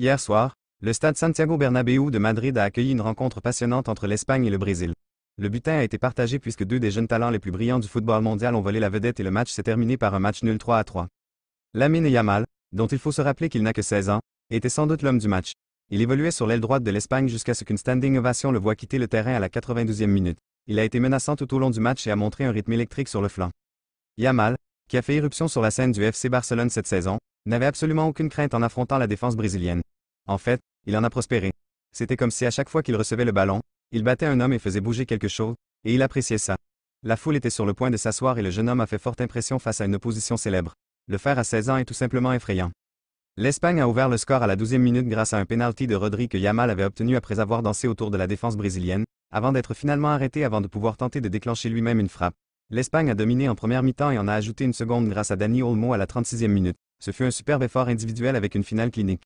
Hier soir, le stade Santiago Bernabéu de Madrid a accueilli une rencontre passionnante entre l'Espagne et le Brésil. Le butin a été partagé puisque deux des jeunes talents les plus brillants du football mondial ont volé la vedette et le match s'est terminé par un match nul 3 à 3. Lamine Yamal, dont il faut se rappeler qu'il n'a que 16 ans, était sans doute l'homme du match. Il évoluait sur l'aile droite de l'Espagne jusqu'à ce qu'une standing ovation le voie quitter le terrain à la 92e minute. Il a été menaçant tout au long du match et a montré un rythme électrique sur le flanc. Yamal, qui a fait irruption sur la scène du FC Barcelone cette saison, n'avait absolument aucune crainte en affrontant la défense brésilienne. En fait, il en a prospéré. C'était comme si à chaque fois qu'il recevait le ballon, il battait un homme et faisait bouger quelque chose, et il appréciait ça. La foule était sur le point de s'asseoir et le jeune homme a fait forte impression face à une opposition célèbre. Le faire à 16 ans est tout simplement effrayant. L'Espagne a ouvert le score à la 12e minute grâce à un penalty de Rodri que Yamal avait obtenu après avoir dansé autour de la défense brésilienne, avant d'être finalement arrêté avant de pouvoir tenter de déclencher lui-même une frappe. L'Espagne a dominé en première mi-temps et en a ajouté une seconde grâce à Dani Olmo à la 36e minute. Ce fut un superbe effort individuel avec une finale clinique.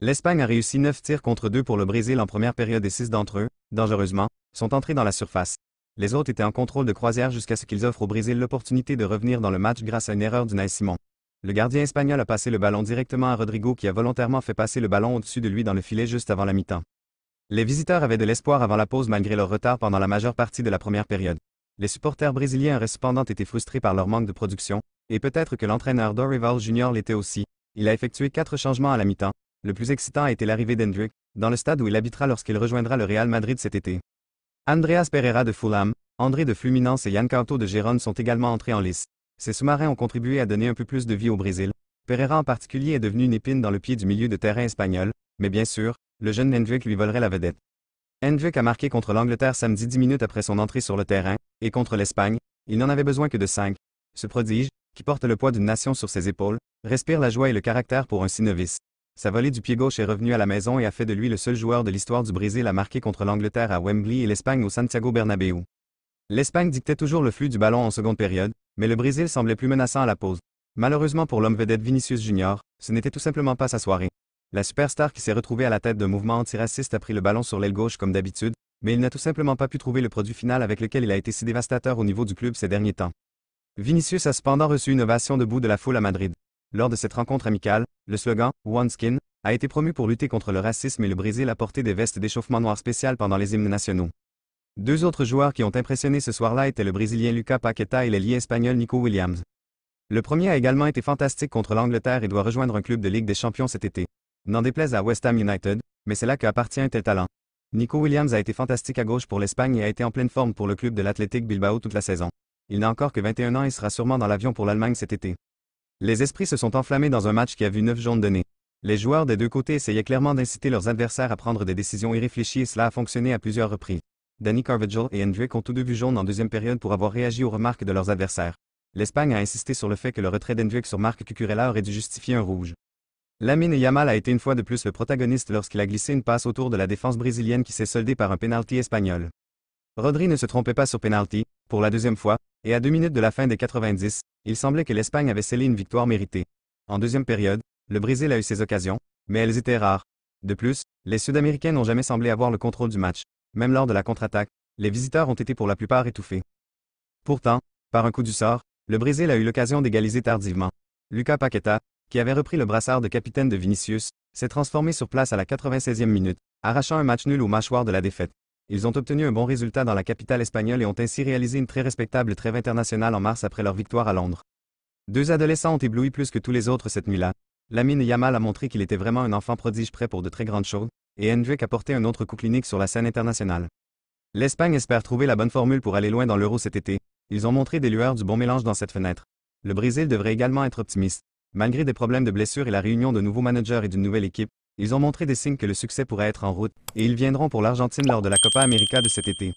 L'Espagne a réussi 9 tirs contre 2 pour le Brésil en première période et 6 d'entre eux, dangereusement, sont entrés dans la surface. Les autres étaient en contrôle de croisière jusqu'à ce qu'ils offrent au Brésil l'opportunité de revenir dans le match grâce à une erreur du Simon. Le gardien espagnol a passé le ballon directement à Rodrigo qui a volontairement fait passer le ballon au-dessus de lui dans le filet juste avant la mi-temps. Les visiteurs avaient de l'espoir avant la pause malgré leur retard pendant la majeure partie de la première période. Les supporters brésiliens auraient cependant été frustrés par leur manque de production, et peut-être que l'entraîneur Dorival Jr. l'était aussi. Il a effectué quatre changements à la mi-temps, le plus excitant a été l'arrivée d'Hendrick, dans le stade où il habitera lorsqu'il rejoindra le Real Madrid cet été. Andreas Pereira de Fulham, André de Fluminense et Yann Canto de Gérone sont également entrés en lice. Ces sous-marins ont contribué à donner un peu plus de vie au Brésil. Pereira en particulier est devenu une épine dans le pied du milieu de terrain espagnol, mais bien sûr, le jeune Hendrick lui volerait la vedette. Hendrick a marqué contre l'Angleterre samedi 10 minutes après son entrée sur le terrain, et contre l'Espagne, il n'en avait besoin que de 5. Ce prodige, qui porte le poids d'une nation sur ses épaules, respire la joie et le caractère pour un si sa volée du pied gauche est revenue à la maison et a fait de lui le seul joueur de l'histoire du Brésil à marquer contre l'Angleterre à Wembley et l'Espagne au Santiago Bernabéu. L'Espagne dictait toujours le flux du ballon en seconde période, mais le Brésil semblait plus menaçant à la pause. Malheureusement pour l'homme vedette Vinicius Junior, ce n'était tout simplement pas sa soirée. La superstar qui s'est retrouvée à la tête d'un mouvement antiraciste a pris le ballon sur l'aile gauche comme d'habitude, mais il n'a tout simplement pas pu trouver le produit final avec lequel il a été si dévastateur au niveau du club ces derniers temps. Vinicius a cependant reçu une ovation debout de la foule à Madrid. Lors de cette rencontre amicale, le slogan One Skin a été promu pour lutter contre le racisme et le Brésil a porté des vestes d'échauffement noir spéciales pendant les hymnes nationaux. Deux autres joueurs qui ont impressionné ce soir-là étaient le Brésilien Lucas Paqueta et l'ailier espagnol Nico Williams. Le premier a également été fantastique contre l'Angleterre et doit rejoindre un club de Ligue des Champions cet été. N'en déplaise à West Ham United, mais c'est là qu'appartient un tel talent. Nico Williams a été fantastique à gauche pour l'Espagne et a été en pleine forme pour le club de l'Athletic Bilbao toute la saison. Il n'a encore que 21 ans et sera sûrement dans l'avion pour l'Allemagne cet été. Les esprits se sont enflammés dans un match qui a vu neuf jaunes donnés. Les joueurs des deux côtés essayaient clairement d'inciter leurs adversaires à prendre des décisions irréfléchies et cela a fonctionné à plusieurs reprises. Danny Carvajal et Hendrick ont tous deux vu jaune en deuxième période pour avoir réagi aux remarques de leurs adversaires. L'Espagne a insisté sur le fait que le retrait d'Hendrick sur Marc Cucurella aurait dû justifier un rouge. Lamine Yamal a été une fois de plus le protagoniste lorsqu'il a glissé une passe autour de la défense brésilienne qui s'est soldée par un penalty espagnol. Rodri ne se trompait pas sur pénalty, pour la deuxième fois, et à deux minutes de la fin des 90, il semblait que l'Espagne avait scellé une victoire méritée. En deuxième période, le Brésil a eu ses occasions, mais elles étaient rares. De plus, les Sud-Américains n'ont jamais semblé avoir le contrôle du match. Même lors de la contre-attaque, les visiteurs ont été pour la plupart étouffés. Pourtant, par un coup du sort, le Brésil a eu l'occasion d'égaliser tardivement. Lucas Paqueta, qui avait repris le brassard de capitaine de Vinicius, s'est transformé sur place à la 96e minute, arrachant un match nul aux mâchoires de la défaite. Ils ont obtenu un bon résultat dans la capitale espagnole et ont ainsi réalisé une très respectable trêve internationale en mars après leur victoire à Londres. Deux adolescents ont ébloui plus que tous les autres cette nuit-là. Lamine Yamal a montré qu'il était vraiment un enfant prodige prêt pour de très grandes choses, et Hendrick a porté un autre coup clinique sur la scène internationale. L'Espagne espère trouver la bonne formule pour aller loin dans l'euro cet été. Ils ont montré des lueurs du bon mélange dans cette fenêtre. Le Brésil devrait également être optimiste. Malgré des problèmes de blessures et la réunion de nouveaux managers et d'une nouvelle équipe, ils ont montré des signes que le succès pourrait être en route, et ils viendront pour l'Argentine lors de la Copa América de cet été.